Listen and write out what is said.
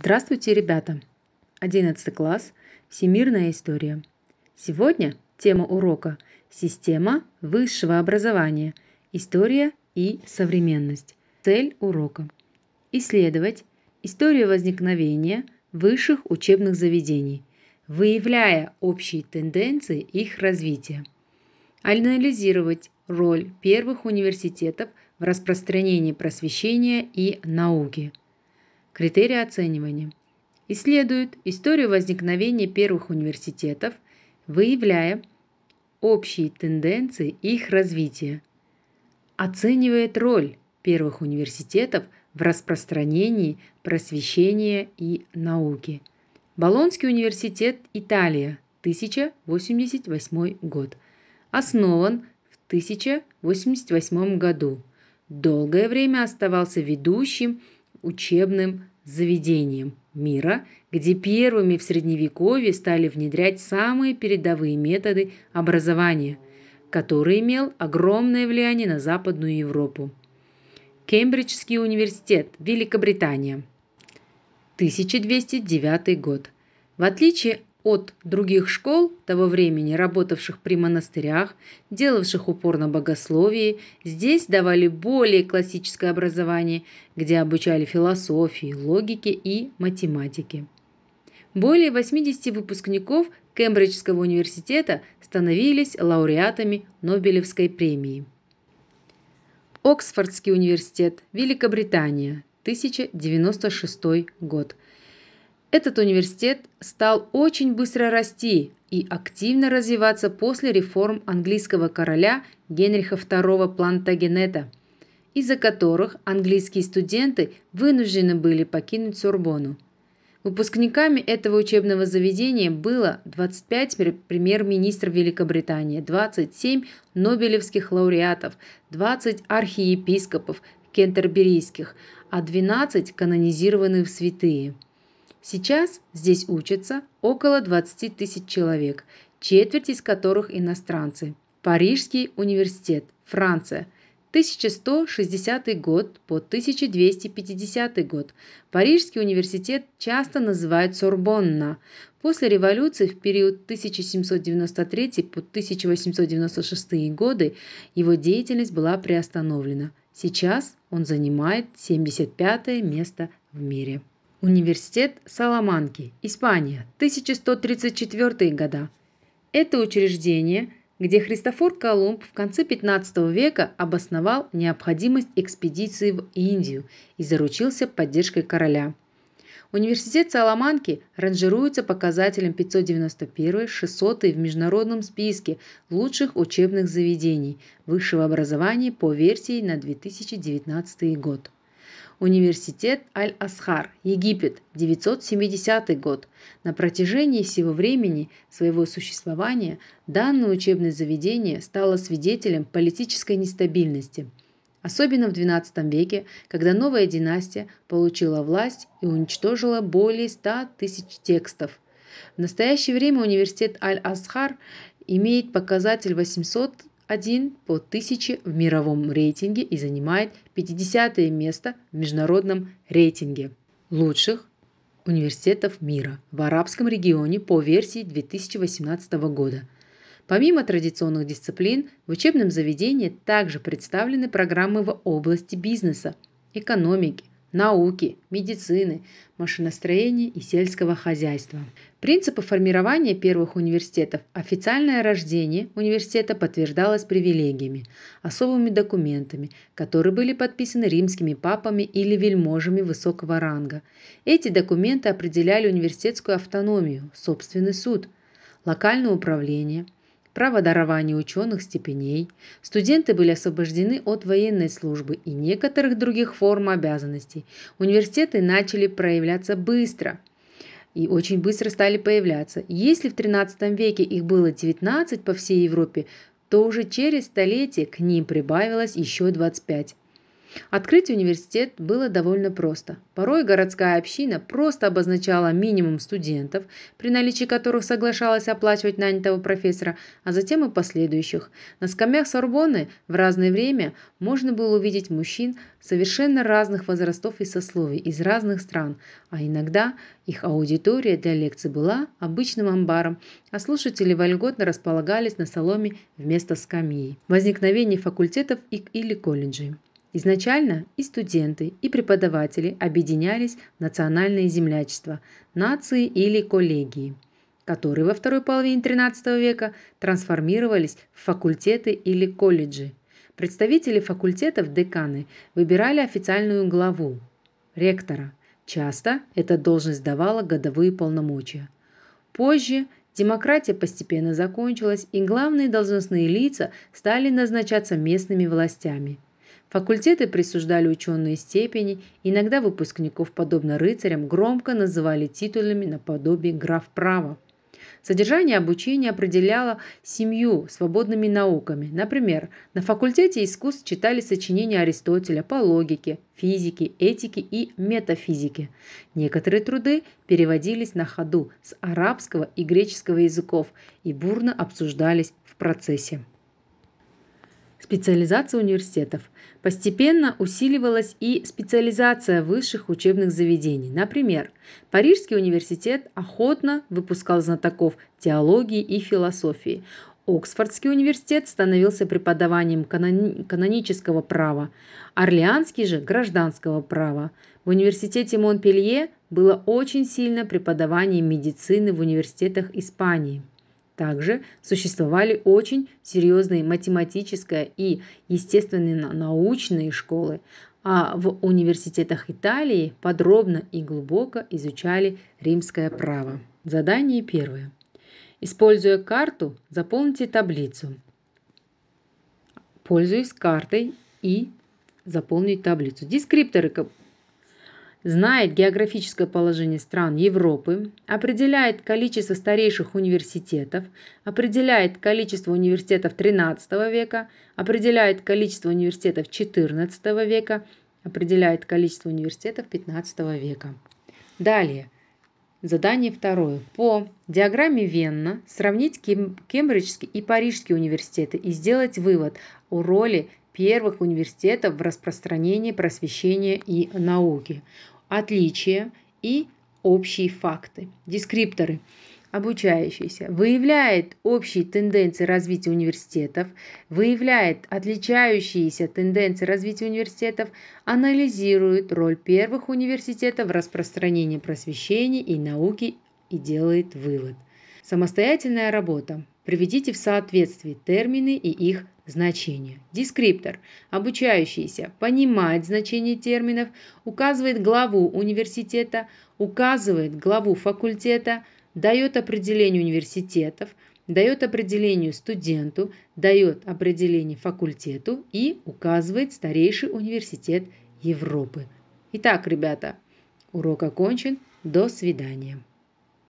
Здравствуйте, ребята! 11 класс. Всемирная история. Сегодня тема урока «Система высшего образования. История и современность». Цель урока – исследовать историю возникновения высших учебных заведений, выявляя общие тенденции их развития, анализировать роль первых университетов в распространении просвещения и науки, Критерии оценивания. Исследует историю возникновения первых университетов, выявляя общие тенденции их развития. Оценивает роль первых университетов в распространении просвещения и науки. Болонский университет Италия, 1088 год. Основан в 1088 году. Долгое время оставался ведущим учебным заведением мира, где первыми в Средневековье стали внедрять самые передовые методы образования, который имел огромное влияние на Западную Европу. Кембриджский университет, Великобритания, 1209 год. В отличие от других школ того времени, работавших при монастырях, делавших упор на богословии, здесь давали более классическое образование, где обучали философии, логике и математике. Более 80 выпускников Кембриджского университета становились лауреатами Нобелевской премии. Оксфордский университет, Великобритания, 1096 год – этот университет стал очень быстро расти и активно развиваться после реформ английского короля Генриха II Плантагенета, из-за которых английские студенты вынуждены были покинуть Сорбонну. Выпускниками этого учебного заведения было 25 премьер-министров Великобритании, 27 нобелевских лауреатов, 20 архиепископов кентерберийских, а 12 канонизированных святые – Сейчас здесь учатся около 20 тысяч человек, четверть из которых иностранцы. Парижский университет, Франция. 1160 год по 1250 год. Парижский университет часто называют Сорбонна. После революции в период 1793 по 1896 годы его деятельность была приостановлена. Сейчас он занимает 75 место в мире. Университет Саламанки, Испания, 1134 года. Это учреждение, где Христофор Колумб в конце 15 века обосновал необходимость экспедиции в Индию и заручился поддержкой короля. Университет Саламанки ранжируется показателем 591-600 в международном списке лучших учебных заведений высшего образования по версии на 2019 год. Университет Аль-Асхар, Египет, 970 год. На протяжении всего времени своего существования данное учебное заведение стало свидетелем политической нестабильности – особенно в XII веке, когда новая династия получила власть и уничтожила более 100 тысяч текстов. В настоящее время университет Аль-Асхар имеет показатель 800 один по 1000 в мировом рейтинге и занимает 50 место в международном рейтинге лучших университетов мира в арабском регионе по версии 2018 года. Помимо традиционных дисциплин, в учебном заведении также представлены программы в области бизнеса, экономики, науки, медицины, машиностроения и сельского хозяйства. Принципы формирования первых университетов официальное рождение университета подтверждалось привилегиями, особыми документами, которые были подписаны римскими папами или вельможами высокого ранга. Эти документы определяли университетскую автономию, собственный суд, локальное управление – право дарования ученых степеней, студенты были освобождены от военной службы и некоторых других форм обязанностей. Университеты начали проявляться быстро и очень быстро стали появляться. Если в XIII веке их было 19 по всей Европе, то уже через столетие к ним прибавилось еще 25. Открыть университет было довольно просто. Порой городская община просто обозначала минимум студентов, при наличии которых соглашалась оплачивать нанятого профессора, а затем и последующих. На скамьях Сорбонны в разное время можно было увидеть мужчин совершенно разных возрастов и сословий из разных стран, а иногда их аудитория для лекций была обычным амбаром, а слушатели вольготно располагались на соломе вместо скамьи. Возникновение факультетов и, или колледжей. Изначально и студенты, и преподаватели объединялись в национальные землячества, нации или коллегии, которые во второй половине XIII века трансформировались в факультеты или колледжи. Представители факультетов деканы выбирали официальную главу – ректора. Часто эта должность давала годовые полномочия. Позже демократия постепенно закончилась, и главные должностные лица стали назначаться местными властями – Факультеты присуждали ученые степени, иногда выпускников, подобно рыцарям, громко называли титулами наподобие граф права. Содержание обучения определяло семью свободными науками. Например, на факультете искусств читали сочинения Аристотеля по логике, физике, этике и метафизике. Некоторые труды переводились на ходу с арабского и греческого языков и бурно обсуждались в процессе специализация университетов. Постепенно усиливалась и специализация высших учебных заведений. Например, Парижский университет охотно выпускал знатоков теологии и философии. Оксфордский университет становился преподаванием канони канонического права, Орлеанский же – гражданского права. В университете Монпелье было очень сильно преподавание медицины в университетах Испании. Также существовали очень серьезные математическая и естественные научные школы, а в университетах Италии подробно и глубоко изучали римское право. Задание первое. Используя карту, заполните таблицу. Пользуясь картой и заполнить таблицу. Дескрипторы знает географическое положение стран Европы, определяет количество старейших университетов, определяет количество университетов XIII века, определяет количество университетов XIV века, определяет количество университетов XV века. Далее. Задание второе. По диаграмме Венна сравнить Кембриджский и Парижский университеты и сделать вывод о роли первых университетов в распространении просвещения и науки, отличия и общие факты. Дескрипторы обучающийся, выявляет общие тенденции развития университетов, выявляет отличающиеся тенденции развития университетов, анализирует роль первых университетов в распространении просвещения и науки и делает вывод. Самостоятельная работа. Приведите в соответствие термины и их значения. Дескриптор, обучающийся понимать значение терминов, указывает главу университета, указывает главу факультета, дает определение университетов, дает определение студенту, дает определение факультету и указывает старейший университет Европы. Итак, ребята, урок окончен. До свидания.